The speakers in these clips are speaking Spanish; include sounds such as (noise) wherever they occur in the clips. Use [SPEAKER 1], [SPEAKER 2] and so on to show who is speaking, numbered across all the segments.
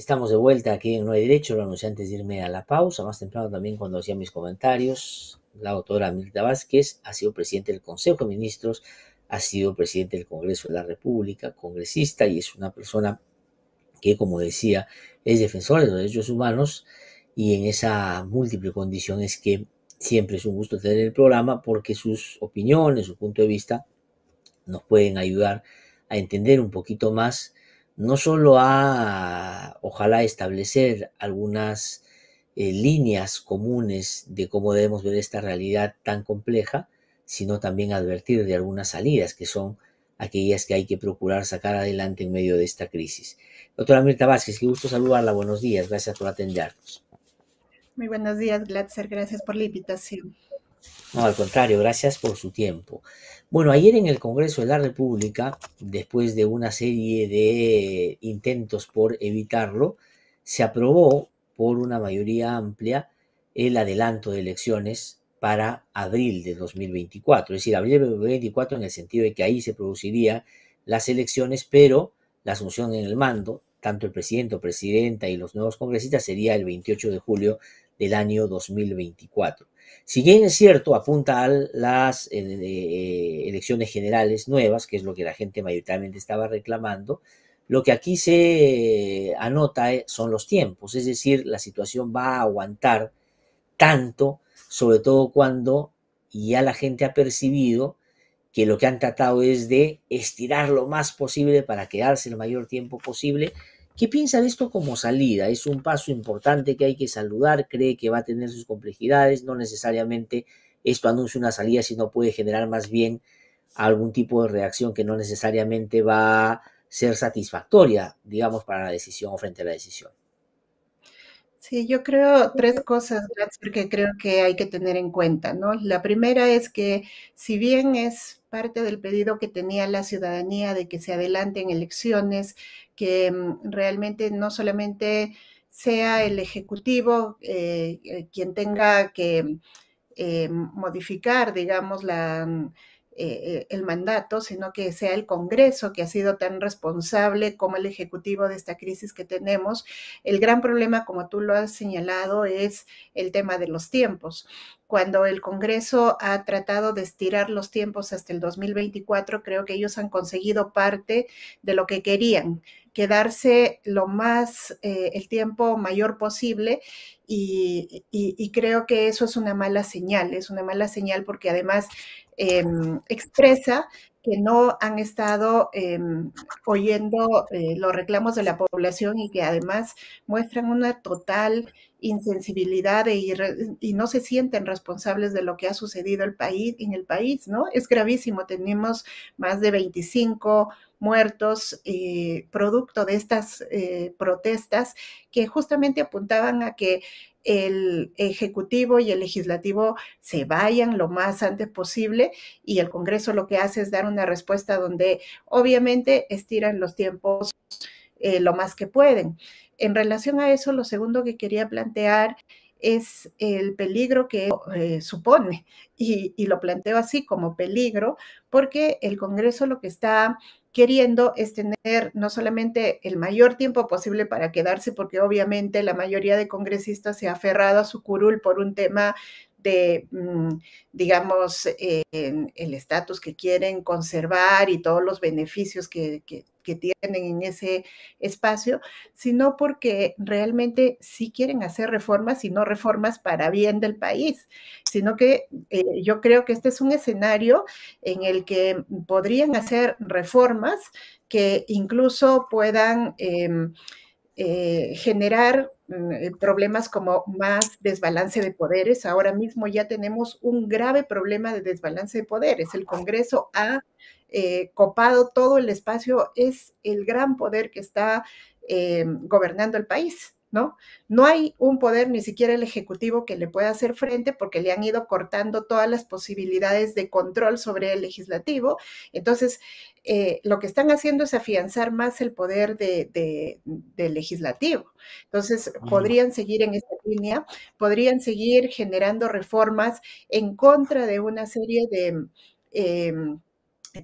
[SPEAKER 1] Estamos de vuelta aquí en No hay Derecho, lo anuncié antes de irme a la pausa, más temprano también cuando hacía mis comentarios. La autora Milta Vázquez ha sido presidente del Consejo de Ministros, ha sido presidente del Congreso de la República, congresista y es una persona que, como decía, es defensora de los derechos humanos y en esa múltiple condición es que siempre es un gusto tener el programa porque sus opiniones, su punto de vista nos pueden ayudar a entender un poquito más no solo a, ojalá, establecer algunas eh, líneas comunes de cómo debemos ver esta realidad tan compleja, sino también advertir de algunas salidas que son aquellas que hay que procurar sacar adelante en medio de esta crisis. Doctora Mirta Vázquez, qué gusto saludarla, buenos días, gracias por atendernos.
[SPEAKER 2] Muy buenos días, Glatzer, gracias por la invitación.
[SPEAKER 1] No, al contrario, gracias por su tiempo. Bueno, ayer en el Congreso de la República, después de una serie de intentos por evitarlo, se aprobó por una mayoría amplia el adelanto de elecciones para abril de 2024. Es decir, abril de 2024 en el sentido de que ahí se producirían las elecciones, pero la asunción en el mando, tanto el presidente o presidenta y los nuevos congresistas, sería el 28 de julio del año 2024. Si bien es cierto, apunta a las eh, eh, elecciones generales nuevas, que es lo que la gente mayoritariamente estaba reclamando, lo que aquí se eh, anota son los tiempos, es decir, la situación va a aguantar tanto, sobre todo cuando ya la gente ha percibido que lo que han tratado es de estirar lo más posible para quedarse el mayor tiempo posible, ¿Qué piensa de esto como salida. Es un paso importante que hay que saludar, cree que va a tener sus complejidades, no necesariamente esto anuncia una salida, sino puede generar más bien algún tipo de reacción que no necesariamente va a ser satisfactoria, digamos, para la decisión o frente a la decisión.
[SPEAKER 2] Sí, yo creo tres cosas, que creo que hay que tener en cuenta, ¿no? La primera es que si bien es parte del pedido que tenía la ciudadanía de que se adelanten elecciones, que mm, realmente no solamente sea el Ejecutivo eh, eh, quien tenga que mm, eh, modificar, digamos, la mm, eh, eh, el mandato, sino que sea el Congreso que ha sido tan responsable como el Ejecutivo de esta crisis que tenemos. El gran problema, como tú lo has señalado, es el tema de los tiempos cuando el Congreso ha tratado de estirar los tiempos hasta el 2024, creo que ellos han conseguido parte de lo que querían quedarse lo más, eh, el tiempo mayor posible y, creo que eso es una mala señal, es una mala señal porque además em, expresa que no han estado em, oyendo eh, los reclamos de la población y que además muestran una total insensibilidad e y no se sienten responsables de lo que ha sucedido en el país, ¿no? Es gravísimo, tenemos más de 25 muertos eh, producto de estas eh, protestas que justamente apuntaban a que el Ejecutivo y el Legislativo se vayan lo más antes posible y el Congreso lo que hace es dar una respuesta donde obviamente estiran los tiempos eh, lo más que pueden. En relación a eso, lo segundo que quería plantear es el peligro que eh, supone. Y, y lo planteo así como peligro, porque el Congreso lo que está queriendo es tener no solamente el mayor tiempo posible para quedarse, porque obviamente la mayoría de congresistas se ha aferrado a su curul por un tema de, mm, digamos, eh, el estatus que quieren conservar y todos los beneficios que, tienen en ese espacio, sino porque realmente sí quieren hacer reformas y no reformas para bien del país, sino que eh, yo creo que este es un escenario en el que podrían hacer reformas que incluso puedan... Em, eh, generar eh, problemas como más desbalance de poderes. Ahora mismo ya tenemos un grave problema de desbalance de poderes. El Congreso ha eh, copado todo el espacio, es el gran poder que está gobernando el país. ¿no? No hay un poder, ni siquiera el Ejecutivo, que le pueda hacer frente porque le han ido cortando todas las posibilidades de control sobre el legislativo. Entonces, eh, lo que están haciendo es afianzar más el poder del legislativo. Entonces, podrían seguir en esta línea, podrían seguir generando reformas en contra de una serie de... Em,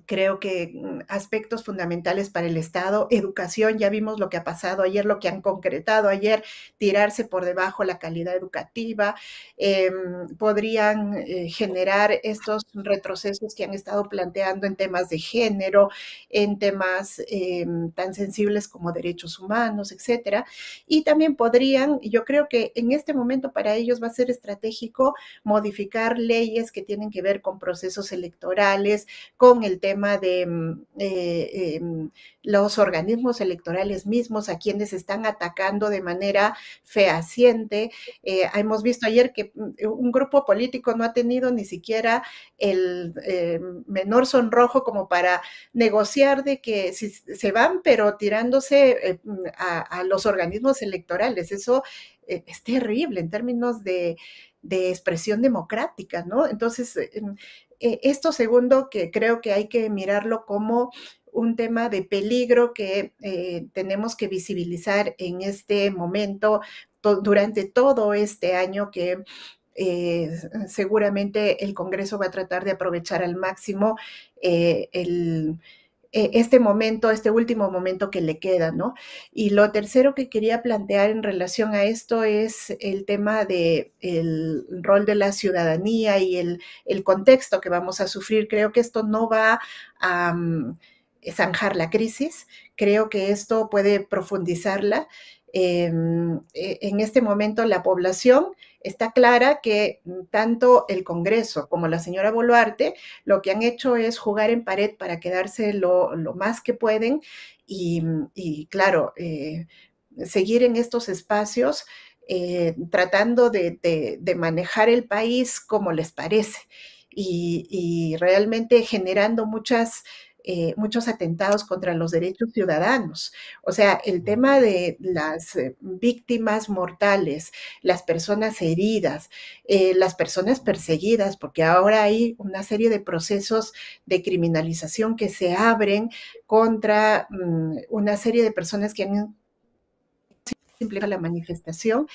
[SPEAKER 2] creo que mm, aspectos fundamentales para el Estado, educación, ya vimos lo que ha pasado ayer, lo que han concretado ayer, tirarse por debajo la calidad educativa, em, podrían eh, generar estos retrocesos que han estado planteando en temas de género, en temas em, tan sensibles como derechos humanos, etcétera, y también podrían, yo creo que en este momento para ellos va a ser estratégico modificar leyes que tienen que ver con procesos electorales, con el tema de mm, eh, em, los organismos electorales mismos, a quienes están atacando de manera fehaciente. Eh, hemos visto ayer que mm, un grupo político no ha tenido ni siquiera el eh, menor sonrojo como para negociar de que se van, pero tirándose mm, a, los organismos electorales. Eso es terrible en términos de, de expresión democrática, ¿no? Entonces, em, eh, esto segundo que creo que hay que mirarlo como un tema de peligro que eh, tenemos que visibilizar en este momento, durante todo este año que eh, seguramente el Congreso va a tratar de aprovechar al máximo el eh, este momento, este último momento que le queda, ¿no? Y lo tercero que quería plantear en relación a esto es el tema del el rol de la ciudadanía y el, el, contexto que vamos a sufrir. Creo que esto no va a... Mm, zanjar la crisis, creo que esto puede profundizarla. Em, e, en este momento la población está clara que mm, tanto el Congreso como la señora Boluarte lo que han hecho es jugar en pared para quedarse lo, más que pueden y, mm, claro, eh, seguir en estos espacios. Eh, tratando de, manejar el país como les parece. y, realmente generando muchas eh, muchos atentados contra los derechos ciudadanos. O sea, el tema de las eh, víctimas mortales, las personas heridas, eh, las personas perseguidas, porque ahora hay una serie de procesos de criminalización que se abren contra mm, una serie de personas que han simplemente la manifestación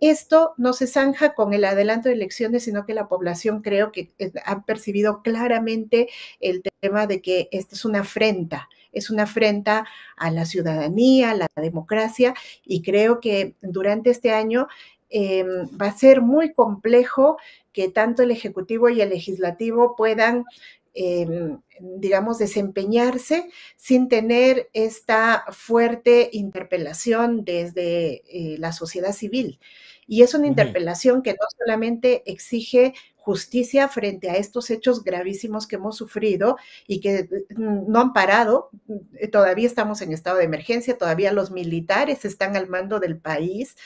[SPEAKER 2] esto no se zanja con el adelanto de elecciones, sino que la población creo que eh, ha percibido claramente el tema de que esto es una afrenta, es una afrenta a la ciudadanía, a la democracia, y creo que durante este año eh, va a ser muy complejo que tanto el Ejecutivo y el Legislativo puedan Em, digamos, desempeñarse sin tener esta fuerte interpelación desde eh, la sociedad civil. Y es una interpelación que no solamente exige justicia frente a estos hechos gravísimos que hemos sufrido y que mm, no han parado. Mm, todavía estamos en estado de emergencia, todavía los militares están al mando del país.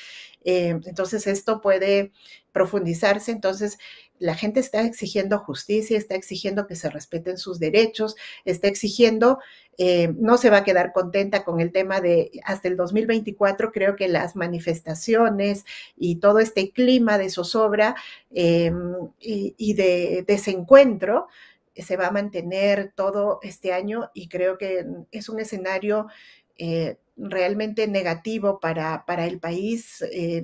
[SPEAKER 2] Em, entonces esto puede profundizarse. Entonces la gente está exigiendo justicia, está exigiendo que se respeten sus derechos, está exigiendo, eh, no se va a quedar contenta con el tema de hasta el 2024, creo que las manifestaciones y todo este clima de zozobra em, y, de desencuentro eh, se va a mantener todo este año y creo que es un escenario eh, realmente negativo para, para el país. Eh,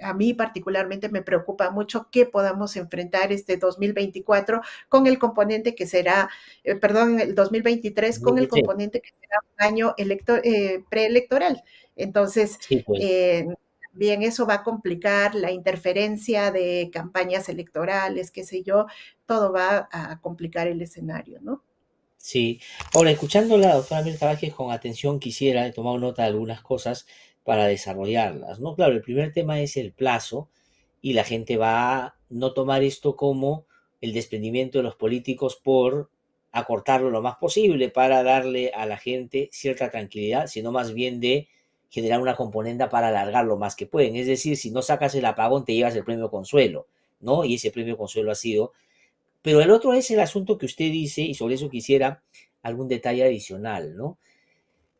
[SPEAKER 2] a mí particularmente me preocupa mucho que podamos enfrentar este 2024 con el componente que será, eh, perdón, el 2023 con el componente que será un año eh, preelectoral. Entonces, pues. eh, Bien, eso va a complicar la interferencia de campañas electorales, qué sé yo, todo va a complicar el escenario, ¿no?
[SPEAKER 1] Sí. Ahora, escuchando la doctora Mirta Vázquez con atención, quisiera tomar nota de algunas cosas para desarrollarlas. No, claro, el primer tema es el plazo y la gente va a no tomar esto como el desprendimiento de los políticos por acortarlo lo más posible para darle a la gente cierta tranquilidad, sino más bien de generar una componenda para alargar lo más que pueden. Es decir, si no sacas el apagón, te llevas el premio consuelo, ¿no? Y ese premio consuelo ha sido pero el otro es el asunto que usted dice, y sobre eso quisiera algún detalle adicional, ¿no?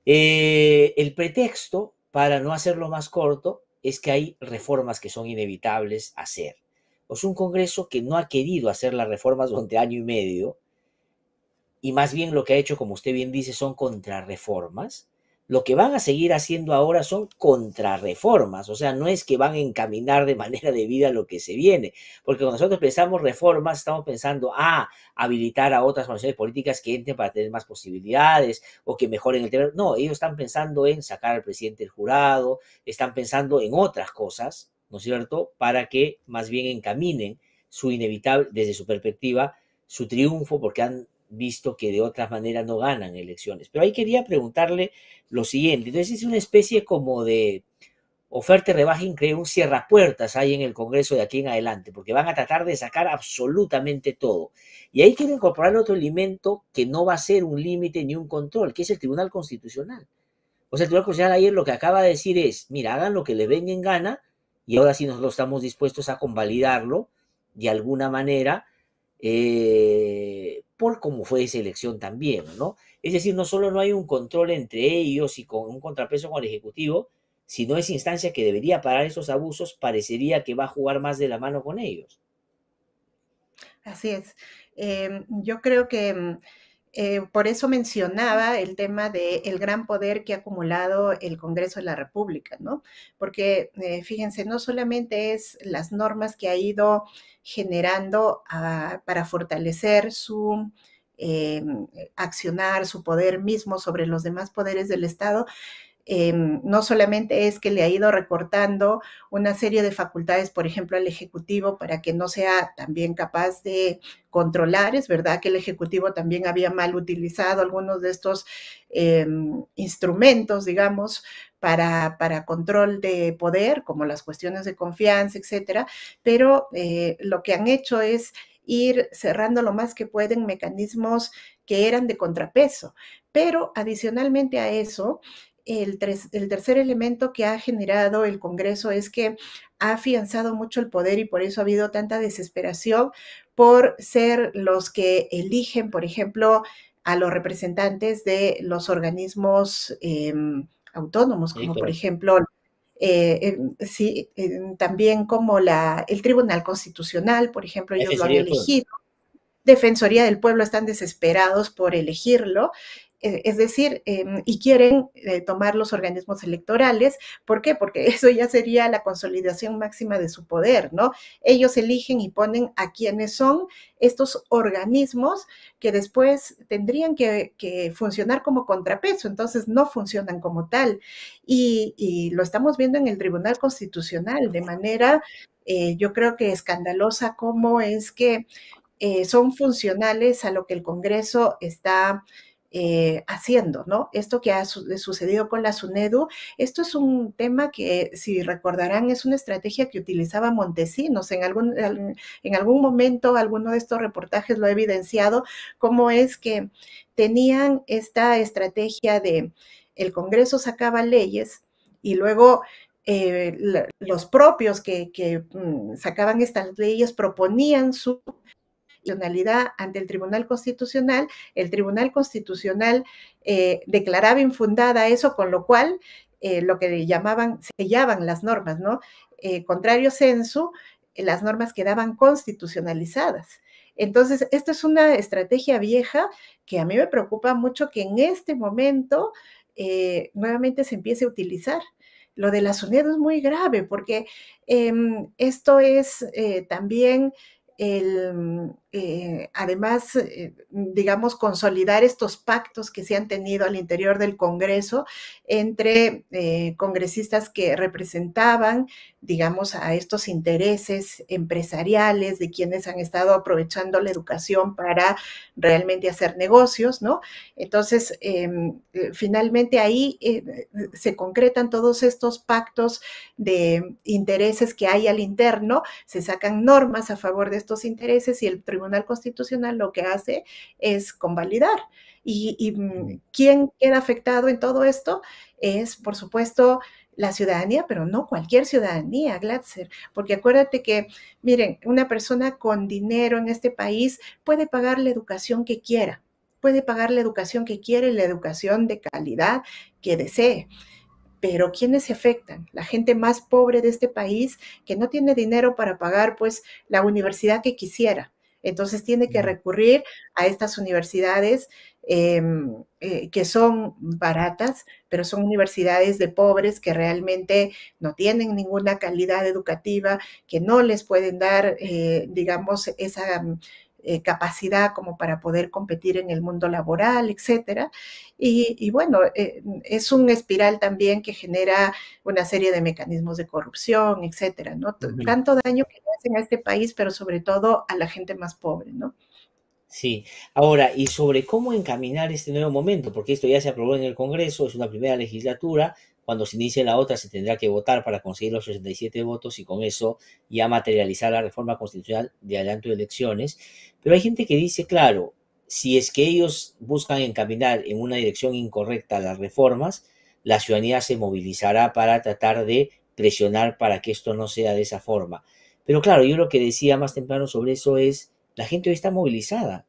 [SPEAKER 1] Eh, el pretexto, para no hacerlo más corto, es que hay reformas que son inevitables hacer. O es un Congreso que no ha querido hacer las reformas durante año y medio, y más bien lo que ha hecho, como usted bien dice, son contrarreformas, lo que van a seguir haciendo ahora son contrarreformas, o sea, no es que van a encaminar de (laughs) manera debida lo que se viene, porque cuando nosotros pensamos reformas, estamos pensando, a ah, habilitar a otras formaciones políticas que entren para tener más posibilidades o que mejoren el tema. No, ellos están pensando en sacar al presidente del jurado, están pensando en otras cosas, ¿no es cierto?, para que más bien encaminen su inevitable, desde su perspectiva, su triunfo, porque han visto que de otra manera no ganan elecciones. Pero ahí quería preguntarle lo siguiente. Entonces es una especie como de oferta y rebaja increíble, un cierrapuertas ahí en el Congreso de aquí en adelante, porque van a tratar de sacar absolutamente todo. Y ahí quieren incorporar otro elemento que no va a ser un límite ni un control, que es el Tribunal Constitucional. O sea, el Tribunal Constitucional ayer lo que acaba de decir es, mira, hagan lo que les venga en gana, y ahora sí nosotros estamos dispuestos a convalidarlo de alguna manera, eh, por como fue esa elección también, ¿no? Es decir, no solo no hay un control entre ellos y con un contrapeso con el Ejecutivo, sino esa instancia que debería parar esos abusos parecería que va a jugar más de la mano con ellos.
[SPEAKER 2] Así es. Em, yo creo que mm, eh, por eso mencionaba el tema del el gran poder que ha acumulado el Congreso de la República, ¿no? Porque eh, fíjense, no solamente es las normas que ha ido generando ah, para fortalecer su eh, accionar, su poder mismo sobre los demás poderes del Estado, Em, no solamente es que le ha ido recortando una serie de facultades, por ejemplo, al Ejecutivo para que no sea también capaz de controlar, es verdad que el Ejecutivo también había mal utilizado algunos de estos em, instrumentos, digamos, para, para, control de poder, como las cuestiones de confianza, etcétera, pero eh, lo que han hecho es ir cerrando lo más que pueden mecanismos que eran de contrapeso. Pero adicionalmente a eso, el, el, tercer elemento que ha generado el Congreso es que ha afianzado mucho el poder y por eso ha habido tanta desesperación por ser los que eligen, por ejemplo, a los representantes de los organismos em, autónomos, como por ejemplo eh, em, em, también como la, el Tribunal Constitucional, por ejemplo, ellos lo han elegido. Defensoría del Pueblo están desesperados por elegirlo eh, es decir, em, y quieren eh, tomar los organismos electorales. ¿Por qué? Porque (laughs) eso ya sería la consolidación máxima de su poder, ¿no? Ellos eligen y ponen a quienes son estos organismos que después tendrían que, funcionar como contrapeso, entonces no funcionan como tal. Y, lo estamos viendo en el Tribunal Constitucional de manera, eh, yo creo que escandalosa, cómo es que son funcionales a lo que el Congreso está eh, haciendo, ¿no? Esto que ha sucedido con la SUNEDU, esto es un tema que, si recordarán, es una estrategia que utilizaba Montesinos. En algún, en algún momento, alguno de estos reportajes lo ha evidenciado, cómo es que tenían esta estrategia de el Congreso sacaba leyes y luego eh, los propios que, mm, sacaban estas leyes proponían su ante el Tribunal Constitucional, el Tribunal Constitucional eh, declaraba infundada eso, con lo cual eh, lo que llamaban, sellaban las normas, ¿no? Eh, contrario censo, las normas quedaban constitucionalizadas. Entonces, esto es una estrategia vieja que a mí me preocupa mucho que en este momento nuevamente se empiece a utilizar. Lo de la SUNED es muy grave porque em, esto es también el, eh, además, eh, digamos, consolidar estos pactos que se han tenido al interior del Congreso entre eh, congresistas que representaban, digamos, a estos intereses empresariales de quienes han estado aprovechando la educación para realmente hacer negocios, ¿no? Entonces, em, finalmente ahí se concretan todos estos pactos de intereses que hay al interno, se sacan normas a favor de estos intereses y el tribunal Tribunal Constitucional lo que hace es convalidar. ¿Y, y quién queda afectado en todo esto? Es, por supuesto, la ciudadanía, pero no cualquier ciudadanía, Glatzer, porque acuérdate que, miren, una persona con dinero en este país puede pagar la educación que quiera, puede pagar la educación que quiere la educación de calidad que desee. Pero ¿quiénes se afectan? La gente más pobre de este país que no tiene dinero para pagar pues la universidad que quisiera entonces tiene que recurrir a estas universidades em, eh, que son baratas, pero son universidades de pobres que realmente no tienen ninguna calidad educativa, que no les pueden dar, eh, digamos, esa eh, capacidad como para poder competir en el mundo laboral, etcétera. Y, bueno, eh, es un espiral también que genera una serie de mecanismos de corrupción, etcétera, ¿no? Tanto daño que hacen a este país, pero sobre todo a la gente más pobre, ¿no?
[SPEAKER 1] Sí, ahora, y sobre cómo encaminar este nuevo momento, porque esto ya se aprobó en el Congreso, es una primera legislatura, cuando se inicie la otra, se tendrá que votar para conseguir los 67 votos y con eso ya materializar la reforma constitucional de adelanto de elecciones. Pero hay gente que dice, claro, si es que ellos buscan encaminar en una dirección incorrecta las reformas, la ciudadanía se movilizará para tratar de presionar para que esto no sea de esa forma. Pero claro, yo lo que decía más temprano sobre eso es, la gente hoy está movilizada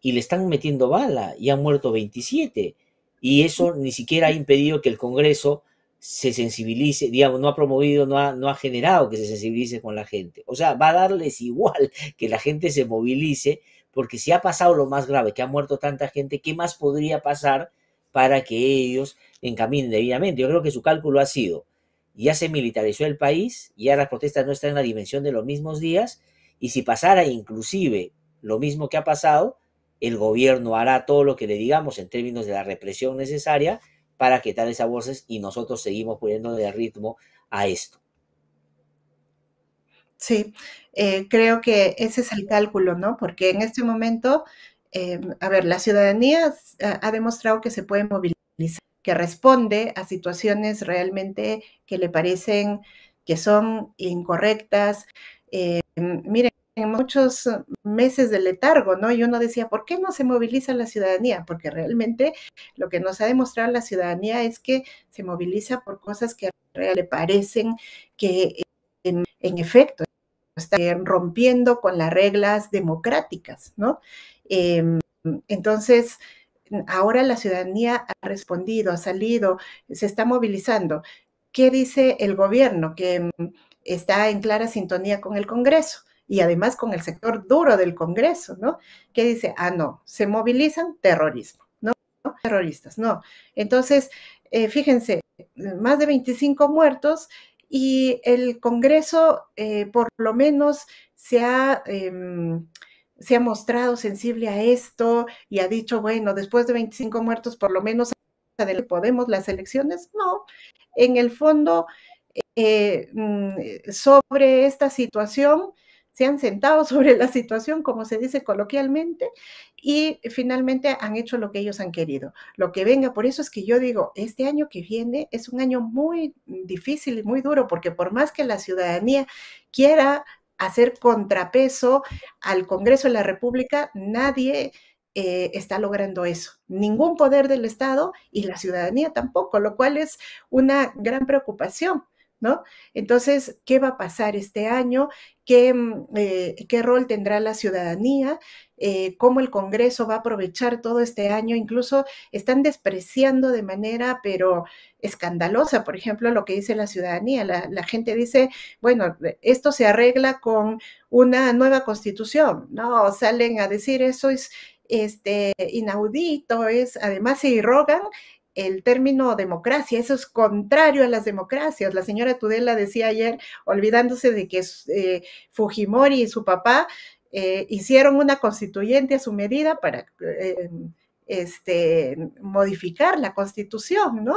[SPEAKER 1] y le están metiendo bala y han muerto 27 y eso ni siquiera ha impedido que el Congreso se sensibilice, digamos, no ha promovido, no ha, no ha generado que se sensibilice con la gente. O sea, va a darles (laughs) igual que la gente se movilice, porque si ha pasado lo más grave, que ha muerto tanta gente, ¿qué más podría pasar para que ellos encaminen debidamente? Yo creo que su cálculo ha sido, ya se militarizó el país, ya las protestas no están en la dimensión de los mismos días, y si pasara inclusive lo mismo que ha pasado, el gobierno hará todo lo que le digamos en términos de la represión necesaria para quitar esas voces y nosotros seguimos de ritmo a esto.
[SPEAKER 2] Sí, eh, creo que ese es el cálculo, ¿no? Porque en este momento, em, a ver, la ciudadanía ha demostrado que se puede movilizar, que responde a situaciones realmente que le parecen que son incorrectas. Em, miren, en muchos meses de letargo, ¿no? Y uno decía, ¿por qué no se moviliza la ciudadanía? Porque realmente lo que nos ha demostrado la ciudadanía es que se moviliza por cosas que le parecen que en, efecto están rompiendo con las reglas democráticas, ¿no? Em, entonces, ahora la ciudadanía ha respondido, ha salido, se está movilizando. ¿Qué dice el gobierno? Que mm, está en clara sintonía con el Congreso y además con el sector duro del Congreso, ¿no? Que dice, ah, no, se movilizan terrorismo, ¿no? Terroristas, no. Entonces, eh, fíjense, más de 25 muertos y el Congreso eh, por lo menos se ha... Em, se ha mostrado sensible a esto y ha dicho, bueno, después de 25 muertos, por lo menos Podemos las elecciones. No, en el fondo, eh, mm, sobre esta situación, se han sentado (laughs) sobre la situación, como se dice coloquialmente, y finalmente han hecho lo que ellos han querido, lo que venga. Por eso es que yo digo, este año que viene es un año muy difícil y muy duro, porque por más que la ciudadanía quiera hacer contrapeso al Congreso de la República, nadie eh, está logrando eso. Ningún poder del Estado y la ciudadanía tampoco, lo cual es una gran preocupación. ¿no? Entonces, ¿qué va a pasar este año? ¿Qué, mm, eh, rol tendrá la ciudadanía? Eh, ¿Cómo el Congreso va a aprovechar todo este año? Incluso están despreciando de manera, pero escandalosa, por ejemplo, lo que dice la ciudadanía. La, gente dice, bueno, esto se arregla con una nueva constitución, ¿no? Salen a decir, eso es este, inaudito, es, además se irrogan el término democracia, eso es contrario a las democracias. La señora Tudela decía ayer, olvidándose de que eh, Fujimori y su papá eh, hicieron una constituyente a su medida para eh, este, modificar la constitución, ¿no?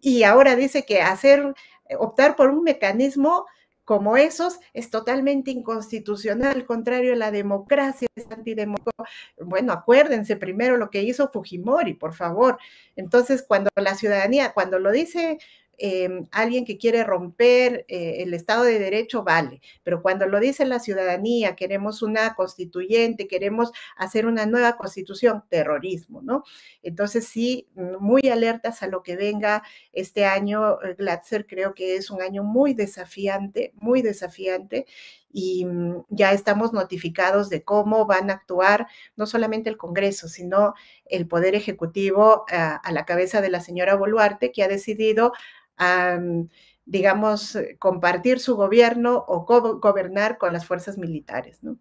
[SPEAKER 2] Y ahora dice que hacer, optar por un mecanismo como esos es totalmente inconstitucional, contrario a la democracia, es antidemocrática. Bueno, acuérdense primero lo que hizo Fujimori, por favor. Entonces, cuando la ciudadanía, cuando lo dice Em, alguien que quiere romper eh, el Estado de Derecho, vale, pero cuando lo dice la ciudadanía, queremos una constituyente, queremos hacer una nueva constitución, terrorismo, ¿no? Entonces sí, mm, muy alertas a lo que venga este año. Eh, Glatzer creo que es un año muy desafiante, muy desafiante y mm, ya estamos notificados de cómo van a actuar no solamente el Congreso, sino el Poder Ejecutivo eh, a la cabeza de la señora Boluarte, que ha decidido a, digamos, eh, compartir su gobierno o gobernar con las fuerzas militares. ¿no?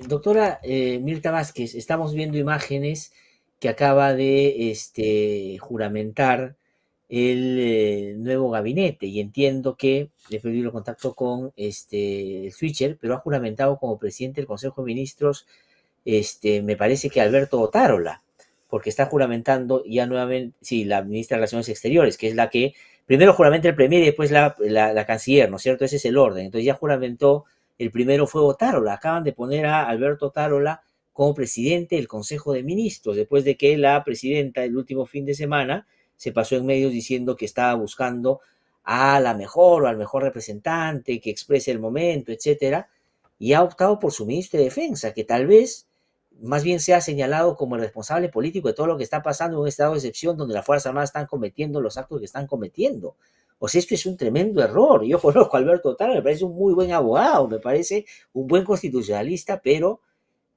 [SPEAKER 1] Doctora eh, Mirta Vázquez, estamos viendo imágenes que acaba de este, juramentar el eh, nuevo gabinete y entiendo que he perdido contacto con este Switcher, pero ha juramentado como presidente del Consejo de Ministros, este, me parece que Alberto Otárola porque está juramentando ya nuevamente, sí, la ministra de Relaciones Exteriores, que es la que primero juramenta el premier y después la, canciller, ¿no es cierto? Ese es el orden. Entonces ya juramentó, el primero fue Otárola, acaban de poner a Alberto Otárola como presidente del Consejo de Ministros, después de que la presidenta el último fin de semana se pasó en medios diciendo que estaba buscando a la mejor o al mejor representante que exprese el momento, etcétera, y ha optado por su ministro de Defensa, que tal vez más bien se ha señalado como el responsable político de todo lo que está pasando en un estado de excepción donde las Fuerzas Armadas están cometiendo los actos que están cometiendo. O sea, esto es un tremendo error. Yo (laughs) conozco a Alberto Tara, me parece un muy buen abogado, me parece un buen constitucionalista, pero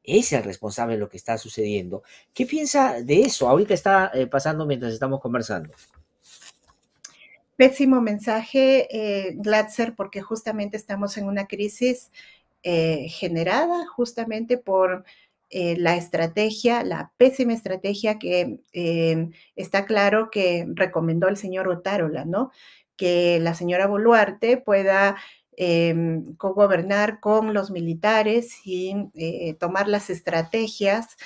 [SPEAKER 1] es el responsable de lo que está sucediendo. ¿Qué piensa de eso? Ahorita está eh, pasando mientras estamos
[SPEAKER 2] conversando. Pésimo mensaje, eh, Glatzer, porque justamente estamos en una crisis eh, generada justamente por eh, la estrategia, la pésima estrategia que eh, está claro que recomendó el señor Otárola, ¿no? Que la señora Boluarte pueda eh, gobernar con los militares y tomar las estrategias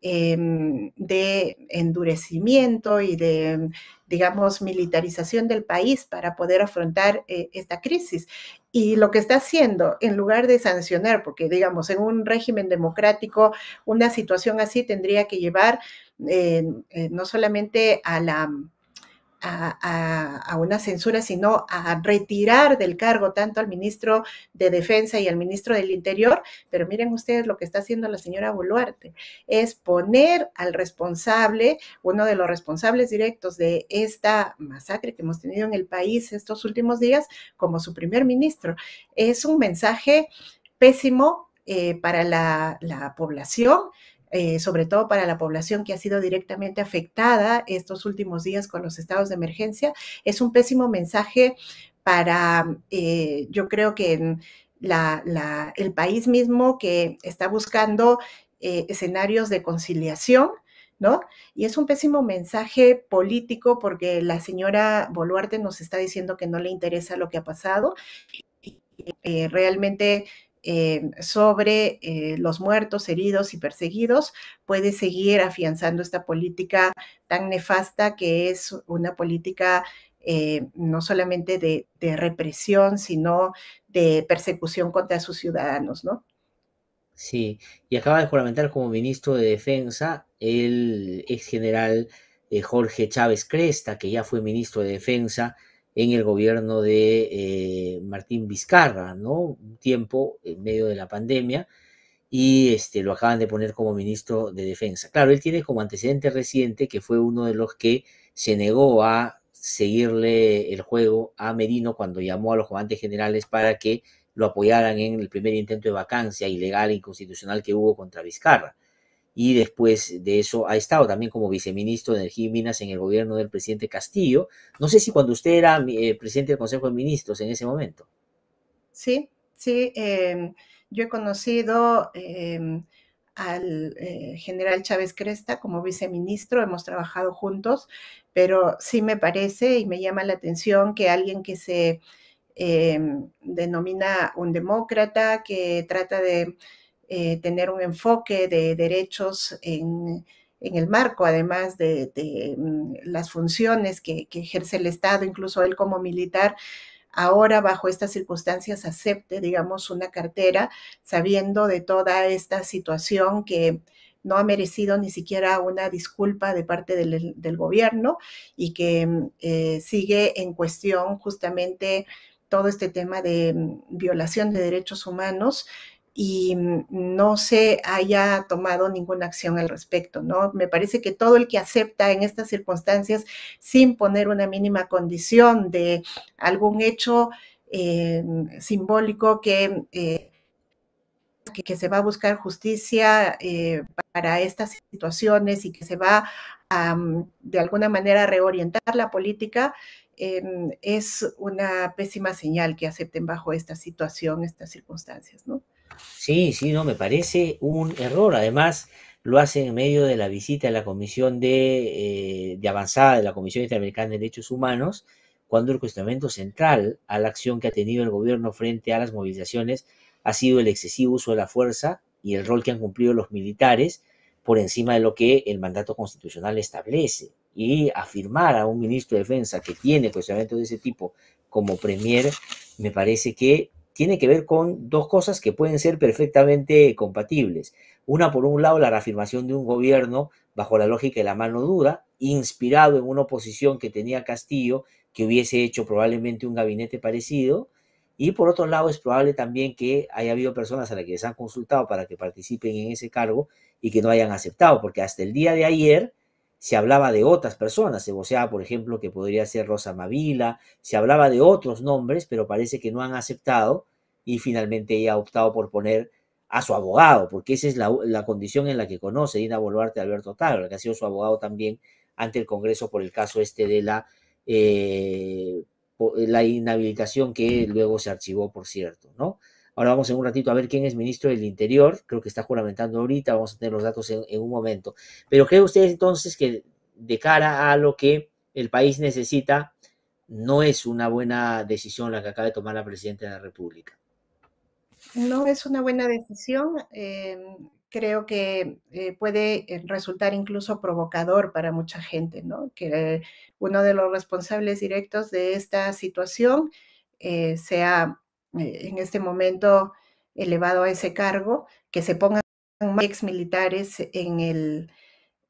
[SPEAKER 2] de endurecimiento y de, digamos, militarización del país para poder afrontar esta crisis. Y lo que está haciendo, en lugar de sancionar, porque digamos, en un régimen democrático, una situación así tendría que llevar eh, eh, no solamente a la a, una censura, sino a retirar del cargo tanto al ministro de Defensa y al ministro del Interior. Pero miren ustedes lo que está haciendo la señora Boluarte, es poner al responsable, uno de los responsables directos de esta masacre que hemos tenido en el país estos últimos días, como su primer ministro. Es un mensaje pésimo eh, para la, la población, eh, sobre todo para la población que ha sido directamente afectada estos últimos días con los estados de emergencia, es un pésimo mensaje para, eh, yo creo que el país mismo que está buscando eh, escenarios de conciliación, ¿no? Y es un pésimo mensaje político porque la señora Boluarte nos está diciendo que no le interesa lo que ha pasado. y realmente sobre eh, los muertos, heridos y perseguidos, puede seguir afianzando esta política tan nefasta que es una política eh, no solamente de, represión, sino de persecución contra sus ciudadanos, ¿no?
[SPEAKER 1] Sí, y acaba de juramentar como ministro de Defensa el ex general eh, Jorge Chávez Cresta, que ya fue ministro de Defensa en el gobierno de eh, Martín Vizcarra, ¿no? Un tiempo en medio de la pandemia y este, lo acaban de poner como ministro de Defensa. Claro, él tiene como antecedente reciente que fue uno de los que se negó a seguirle el juego a Merino cuando llamó a los jugantes generales para que lo apoyaran en el primer intento de vacancia ilegal e inconstitucional que hubo contra Vizcarra y después de eso ha estado también como viceministro de Energía y Minas en el gobierno del presidente Castillo. No sé si cuando usted era eh, presidente del Consejo de Ministros en ese momento.
[SPEAKER 2] Sí, sí, em, yo he conocido em, al eh, general Chávez Cresta como viceministro, hemos trabajado juntos, pero sí me parece y me llama la atención que alguien que se em, denomina un demócrata, que trata de eh, tener un enfoque de derechos en, el marco, además de, mm, las funciones que, ejerce el Estado, incluso él como militar, ahora bajo estas circunstancias acepte, digamos, una cartera, sabiendo de toda esta situación que no ha merecido ni siquiera una disculpa de parte del, gobierno y que mm, eh, sigue en cuestión justamente todo este tema de mm, violación de derechos humanos y mm, no se haya tomado ninguna acción al respecto, ¿no? Me parece que todo el que acepta en estas circunstancias sin poner una mínima condición de algún hecho eh, simbólico eh, que, que, se va a buscar justicia eh, para estas situaciones y que se va a, mm, de alguna manera, reorientar la política, es una pésima señal que acepten bajo esta situación, estas circunstancias, ¿no?
[SPEAKER 1] Sí, sí, no, me parece un error. Además, lo hace en medio de la visita de la Comisión de, eh, de Avanzada de la Comisión Interamericana de Derechos Humanos, cuando el cuestionamiento central a la acción que ha tenido el gobierno frente a las movilizaciones ha sido el excesivo uso de la fuerza y el rol que han cumplido los militares por encima de lo que el mandato constitucional establece. Y afirmar a un ministro de Defensa que tiene cuestionamientos de ese tipo como premier, me parece que tiene que ver con dos cosas que pueden ser perfectamente compatibles. Una, por un lado, la reafirmación de un gobierno bajo la lógica de la mano dura, inspirado en una oposición que tenía Castillo, que hubiese hecho probablemente un gabinete parecido. Y por otro lado, es probable también que haya habido personas a las que se han consultado para que participen en ese cargo y que no hayan aceptado, porque hasta el día de ayer se hablaba de otras personas, se voceaba, por ejemplo, que podría ser Rosa Mavila, se hablaba de otros nombres, pero parece que no han aceptado y finalmente ella ha optado por poner a su abogado, porque esa es la, condición en la que conoce Dina Boluarte a Alberto Tagle, que ha sido su abogado también ante el Congreso por el caso este de la, eh, la inhabilitación que luego se archivó, por cierto, ¿no? Ahora vamos en un ratito a ver quién es ministro del Interior. Creo que está juramentando ahorita. Vamos a tener los datos en, un momento. Pero ¿cree usted entonces que de cara a lo que el país necesita, no es una buena decisión la que acaba de tomar la Presidenta de la República?
[SPEAKER 2] No es una buena decisión. Eh, creo que eh, puede eh, resultar incluso provocador para mucha gente, ¿no? Que uno de los responsables directos de esta situación sea eh, en este momento elevado a ese cargo, que se pongan más ex militares en el,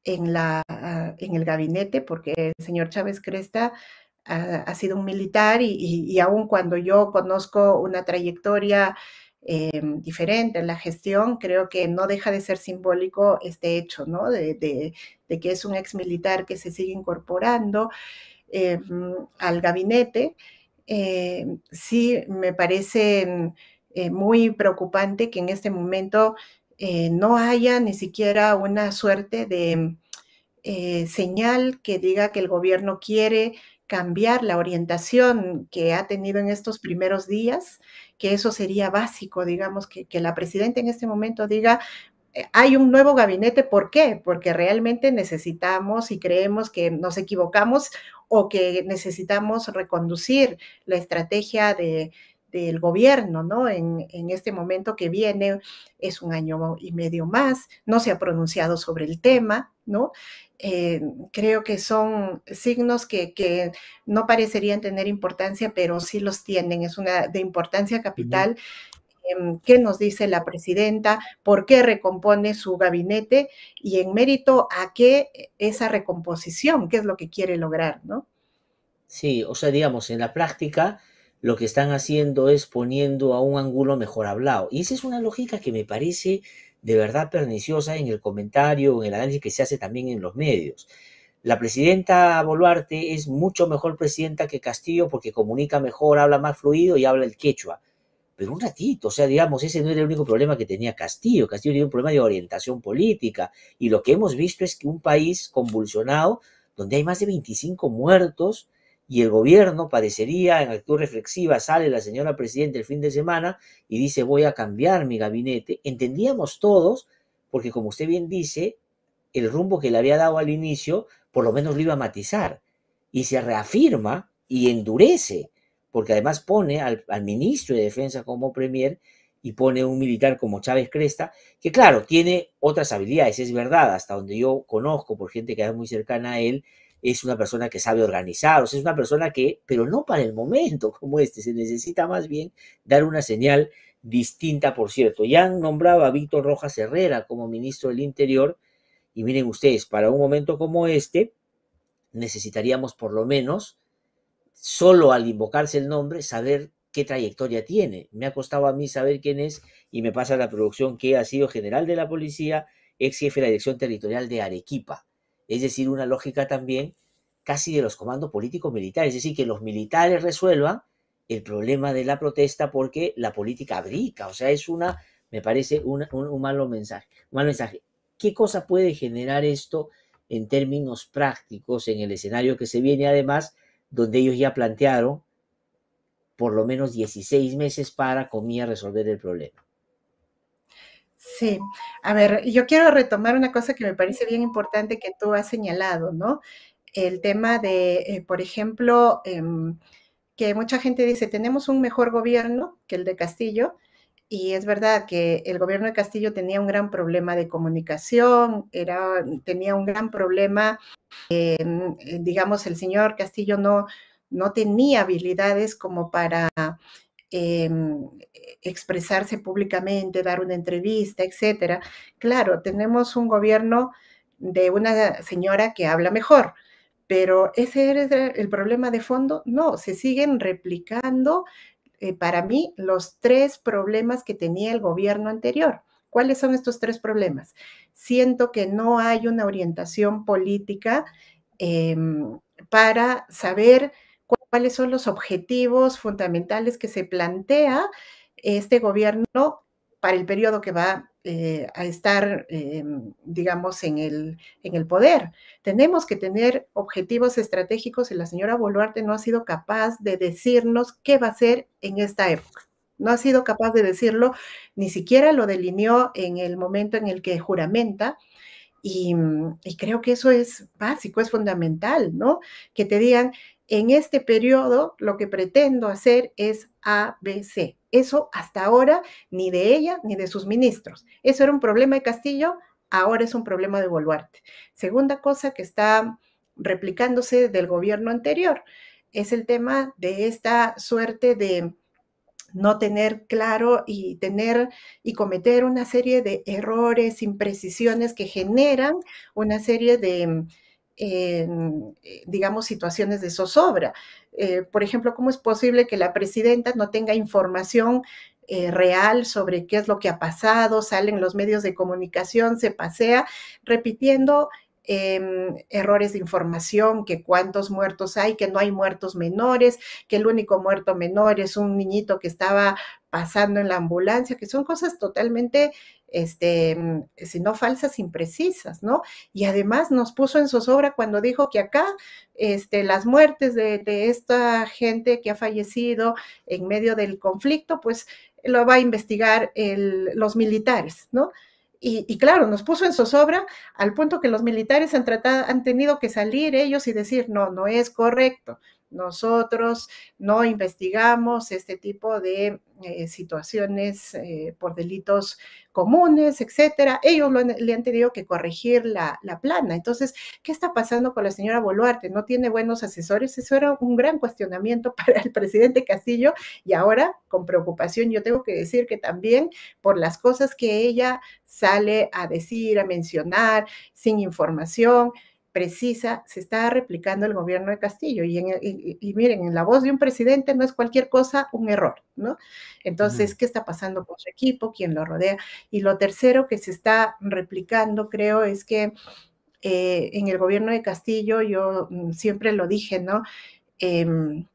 [SPEAKER 2] en, la, ah, en el gabinete, porque el señor Chávez Cresta ha, sido un militar y, y, aun cuando yo conozco una trayectoria em, diferente en la gestión, creo que no deja de ser simbólico este hecho, ¿no? De, que es un ex militar que se sigue incorporando em, al gabinete eh, sí me parece eh, muy preocupante que en este momento eh, no haya ni siquiera una suerte de señal que diga que el gobierno quiere cambiar la orientación que ha tenido en estos primeros días, que eso sería básico, digamos, que la presidenta en este momento diga, eh, hay un nuevo gabinete, ¿por qué? Porque realmente necesitamos y creemos que nos equivocamos o que necesitamos reconducir la estrategia del gobierno, ¿no? En, este momento que viene, es un año y medio más, no se ha pronunciado sobre el tema, ¿no? Eh, creo que son signos que, que, no parecerían tener importancia, pero sí los tienen, es una de importancia capital Em, qué nos dice la presidenta, por qué recompone su gabinete y en mérito a qué eh, esa recomposición, qué es lo que quiere lograr, ¿no?
[SPEAKER 1] Sí, o sea, digamos, en la práctica lo que están haciendo es poniendo a un ángulo mejor hablado. Y esa es una lógica que me parece de verdad perniciosa en el comentario, en el análisis que se hace también en los medios. La presidenta Boluarte es mucho mejor presidenta que Castillo porque comunica mejor, habla más fluido y habla el quechua pero un ratito, o sea, digamos, ese no era el único problema que tenía Castillo, Castillo tenía un problema de orientación política, y lo que hemos visto es que un país convulsionado, donde hay más de 25 muertos, y el gobierno parecería, en actitud reflexiva, sale la señora presidenta el fin de semana y dice voy a cambiar mi gabinete, entendíamos todos, porque como usted bien dice, el rumbo que le había dado al inicio, por lo menos lo iba a matizar, y se reafirma y endurece porque además pone al, ministro de Defensa como premier y pone un militar como Chávez Cresta, que claro, tiene otras habilidades, es verdad, hasta donde yo conozco por gente que es muy cercana a él, es una persona que sabe organizar, o sea, es una persona que, pero no para el momento (laughs) como este, se necesita más bien dar una señal distinta, por cierto. Ya han nombrado a Víctor Rojas Herrera como ministro del Interior, y miren ustedes, para un momento como este, necesitaríamos por lo menos solo al invocarse el nombre, saber qué trayectoria tiene. Me ha costado a mí saber quién es y me pasa la producción que ha sido general de la policía, ex jefe de la Dirección Territorial de Arequipa. Es decir, una lógica también casi de los comandos políticos militares. Es decir, que los militares resuelvan el problema de la protesta porque la política abrica. O sea, es una, me parece, un, malo mensaje, un mal mensaje. ¿Qué cosa puede generar esto en términos prácticos en el escenario que se viene? Además, donde ellos ya plantearon por lo menos 16 meses para comía resolver el problema.
[SPEAKER 2] Sí, a ver, yo quiero retomar una cosa que me parece bien importante que tú has señalado, ¿no? El tema de, eh, por ejemplo, em, que mucha gente dice, tenemos un mejor gobierno que el de Castillo, y es verdad que el gobierno de Castillo tenía un gran problema de comunicación, era, tenía un gran problema, em, eh, digamos, el señor Castillo no, no tenía habilidades como para em, e-, expresarse públicamente, dar una entrevista, etcétera. Claro, tenemos un gobierno de una señora que habla mejor, pero ese era el problema de fondo. No, se siguen replicando eh, para mí los tres problemas que tenía el gobierno anterior. ¿Cuáles son estos tres problemas? Siento que no hay una orientación política em, para saber cuáles son los objetivos fundamentales que se plantea este gobierno para el periodo que va eh, a estar, em, digamos, en el, en el poder. Tenemos que tener objetivos estratégicos y la señora Boluarte no ha sido capaz de decirnos qué va a hacer en esta época. No ha sido capaz de decirlo, ni siquiera lo delineó en el momento en el que juramenta. Y, y creo que eso es básico, es fundamental, ¿no? Que te digan, en este periodo lo que pretendo hacer es ABC. Eso hasta ahora ni de ella ni de sus ministros. Eso era un problema de Castillo, ahora es un problema de Boluarte. Segunda cosa que está replicándose del gobierno anterior es el tema de esta suerte de no tener claro y tener y cometer una serie de errores, imprecisiones que generan una serie de en, eh, digamos, situaciones de zozobra. Eh, por ejemplo, ¿cómo es posible que la presidenta no tenga información eh, real sobre qué es lo que ha pasado? Salen los medios de comunicación, se pasea, repitiendo em, errores de información, que cuántos muertos hay, que no hay muertos menores, que el único muerto menor es un niñito que estaba pasando en la ambulancia, que son cosas totalmente este, mm, sino falsas, imprecisas, ¿no? Y además nos puso en zozobra cuando dijo que acá este, las muertes de, esta gente que ha fallecido en medio del conflicto, pues lo va a investigar los militares, ¿no? Y, y, claro, nos puso en zozobra al punto que los militares han, tratado, han tenido que salir ellos y decir, no, no es correcto, nosotros no investigamos este tipo de eh, situaciones eh, por delitos comunes, etcétera. Ellos le han tenido que corregir la, la, plana. Entonces, ¿qué está pasando con la señora Boluarte? ¿No tiene buenos asesores? Eso era un gran cuestionamiento (laughs) para el presidente Castillo y ahora, con preocupación, yo tengo que decir que también por las cosas que ella sale a decir, a mencionar, sin información, precisa se está replicando el gobierno de Castillo. Y, miren, en la voz de un presidente no es cualquier cosa un error, ¿no? Entonces, ¿qué está pasando con su equipo? ¿Quién lo rodea? Y lo tercero que se está replicando, creo, es que eh, en el gobierno de Castillo, yo mm, siempre lo dije, ¿no? Em,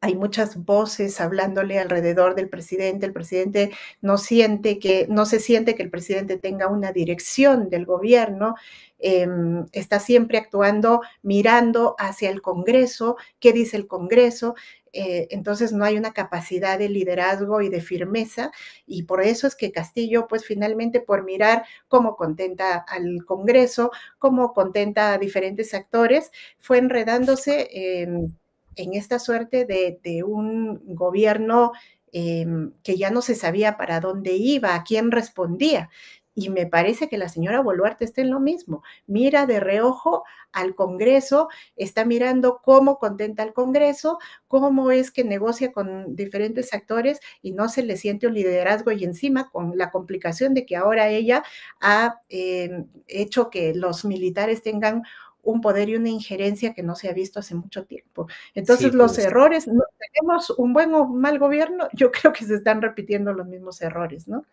[SPEAKER 2] hay muchas voces hablándole alrededor del presidente, el presidente no siente que, no se siente que el presidente tenga una dirección del gobierno, em, está siempre actuando mirando hacia el Congreso, qué dice el Congreso, eh, entonces no hay una capacidad de liderazgo y de firmeza y por eso es que Castillo pues finalmente por mirar cómo contenta al Congreso, cómo contenta a diferentes actores, fue enredándose. en en esta suerte de, un gobierno em, que ya no se sabía para dónde iba, a quién respondía. Y me parece que la señora Boluarte está en lo mismo. Mira de reojo al Congreso, está mirando cómo contenta al Congreso, cómo es que negocia con diferentes actores y no se le siente un liderazgo y encima con la complicación de que ahora ella ha em, hecho que los militares tengan un poder y una injerencia que no se ha visto hace mucho tiempo. Entonces, los errores, tenemos un buen o mal gobierno, (laughs) yo creo que se están repitiendo los mismos errores, ¿no?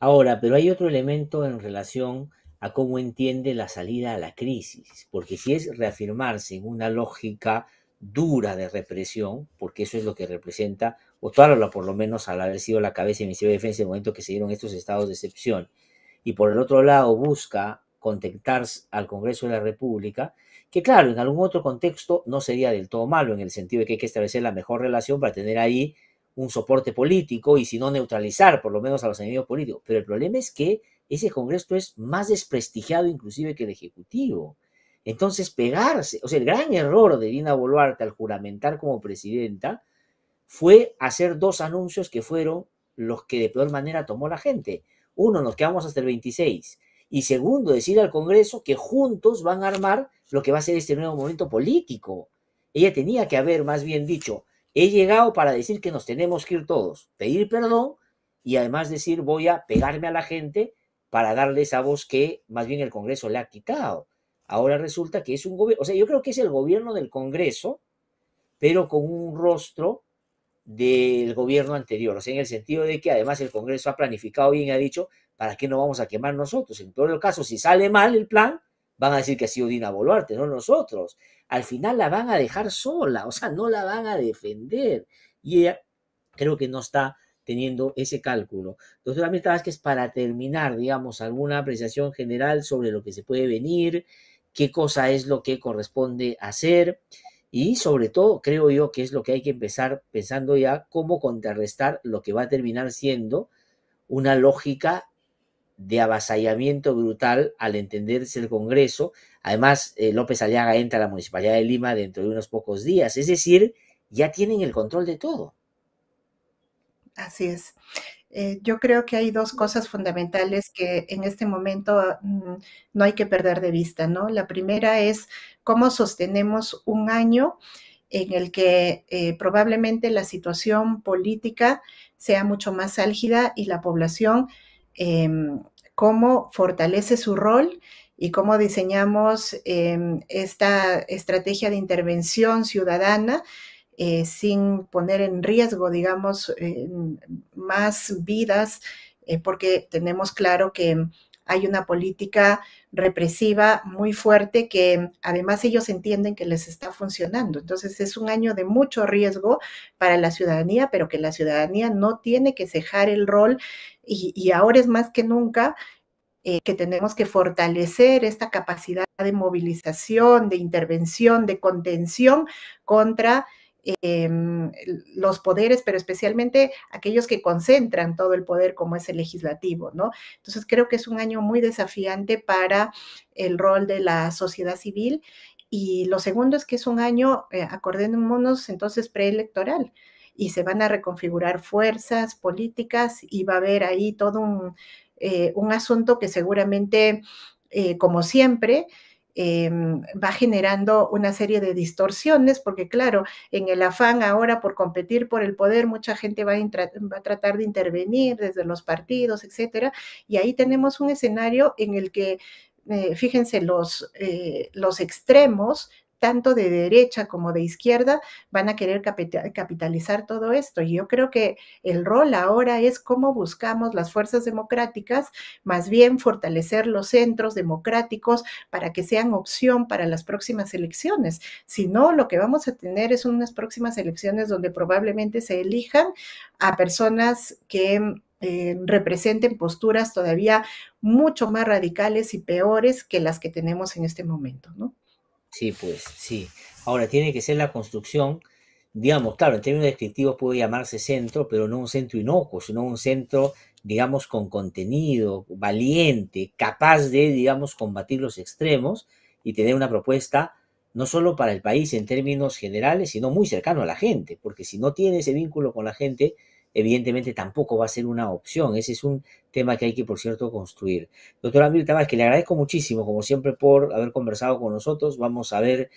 [SPEAKER 1] Ahora, pero hay otro elemento en relación a cómo entiende la salida a la crisis, porque si es reafirmarse en una lógica dura de represión, porque eso es lo que representa o o por lo menos al haber sido la cabeza del Ministerio de Defensa en el momento que se dieron estos estados de excepción, y por el otro lado busca contactar al Congreso de la República, que claro, en algún otro contexto no sería del todo malo, en el sentido de que hay que establecer la mejor relación para tener ahí un soporte político y si no neutralizar por lo menos a los enemigos políticos. Pero el problema es que ese Congreso es más desprestigiado inclusive que el Ejecutivo. Entonces, pegarse, o sea, el gran error de Dina Boluarte al juramentar como presidenta fue hacer dos anuncios que fueron los que de peor manera tomó la gente. Uno, nos quedamos hasta el 26 y segundo, decir al Congreso que juntos van a armar lo que va a ser este nuevo momento político. Ella tenía que haber, más bien dicho, he llegado para decir que nos tenemos que ir todos, pedir perdón y además decir voy a pegarme a la gente para darle esa voz que más bien el Congreso le ha quitado. Ahora resulta que es un gobierno, o sea, yo creo que es el gobierno del Congreso, pero con un rostro del gobierno anterior, o sea, en el sentido de que además el Congreso ha planificado bien, ha dicho, ¿para qué no vamos a quemar nosotros? En todo el caso, si sale mal el plan, van a decir que ha sido Dina Boluarte, no nosotros. Al final la van a dejar sola, o sea, no la van a defender. Y ella creo que no está teniendo ese cálculo. Entonces, es que es para terminar, digamos, alguna apreciación general sobre lo que se puede venir, qué cosa es lo que corresponde hacer y sobre todo creo yo que es lo que hay que empezar pensando ya cómo contrarrestar lo que va a terminar siendo una lógica de avasallamiento brutal al entenderse el Congreso. Además, eh, López Aliaga entra a la Municipalidad de Lima dentro de unos pocos días, es decir, ya tienen el control de todo.
[SPEAKER 2] Así es. Eh, yo creo que hay dos cosas fundamentales que en este momento mm, no hay que perder de vista, ¿no? La primera es cómo sostenemos un año en el que eh, probablemente la situación política sea mucho más álgida y la población Em, cómo fortalece su rol y cómo diseñamos em, esta estrategia de intervención ciudadana eh, sin poner en riesgo, digamos, más vidas, eh, porque tenemos claro que hay una política represiva muy fuerte que además ellos entienden que les está funcionando. Entonces es un año de mucho riesgo para la ciudadanía, pero que la ciudadanía no tiene que cejar el rol y, ahora es más que nunca eh, que tenemos que fortalecer esta capacidad de movilización, de intervención, de contención contra Em, los poderes, pero especialmente aquellos que concentran todo el poder, como es el legislativo, ¿no? Entonces creo que es un año muy desafiante para el rol de la sociedad civil. Y lo segundo es que es un año, eh, acordémonos entonces, preelectoral y se van a reconfigurar fuerzas políticas y va a haber ahí todo un, eh, un asunto que seguramente, eh, como siempre, Em, va generando una serie de distorsiones, porque claro, en el afán ahora por competir por el poder, mucha gente va a, tratar de intervenir desde los partidos, etcétera, y ahí tenemos un escenario en el que eh, fíjense, los, eh, los extremos tanto de derecha como de izquierda van a querer capitalizar todo esto. Y yo creo que el rol ahora es cómo buscamos las fuerzas democráticas, más bien fortalecer los centros democráticos para que sean opción para las próximas elecciones. Si no, lo que vamos a tener es unas próximas elecciones donde probablemente se elijan a personas que eh, representen posturas todavía mucho más radicales y peores que las que tenemos en este momento, ¿no?
[SPEAKER 1] Sí, pues, sí. Ahora, tiene que ser la construcción, digamos, claro, en términos descriptivos puede llamarse centro, pero no un centro inocuo, sino un centro, digamos, con contenido, valiente, capaz de, digamos, combatir los extremos y tener una propuesta no solo para el país en términos generales, sino muy cercano a la gente, porque si no tiene ese vínculo con la gente, evidentemente tampoco va a ser una opción. Ese es un tema que hay que, por cierto, construir. Doctora Mirta que le agradezco muchísimo, como siempre, por haber conversado con nosotros. Vamos a ver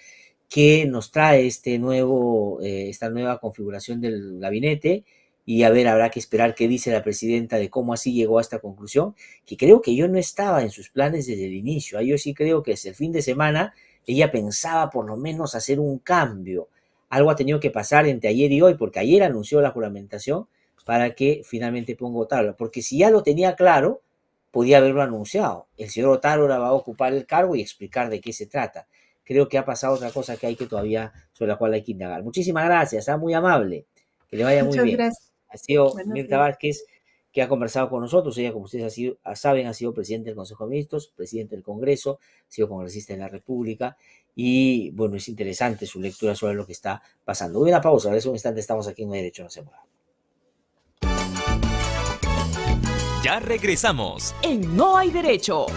[SPEAKER 1] qué nos trae este nuevo, eh, esta nueva configuración del gabinete. Y a ver, habrá que esperar qué dice la presidenta de cómo así llegó a esta conclusión, que creo que yo no estaba en sus planes desde el inicio. ¿ah? Yo sí creo que desde el fin de semana ella pensaba por lo menos hacer un cambio. Algo ha tenido que pasar entre ayer y hoy, porque ayer anunció la juramentación, para que finalmente ponga Otárola, Porque si ya lo tenía claro, podía haberlo anunciado. El señor Otárola va a ocupar el cargo y explicar de qué se trata. Creo que ha pasado otra cosa que hay que todavía, sobre la cual hay que indagar. Muchísimas gracias, está ah, muy amable. Que le vaya muy bien. Ha sido Mirta Vázquez que ha conversado con nosotros. Ella, como ustedes ah, saben, ha sido presidente del Consejo de Ministros, presidente del Congreso, ha sido congresista de la República. Y bueno, es interesante su lectura sobre lo que está pasando. Voy una pausa, ahora es un instante, estamos aquí en Derecho No Se
[SPEAKER 2] Ya regresamos.
[SPEAKER 1] En No hay derecho.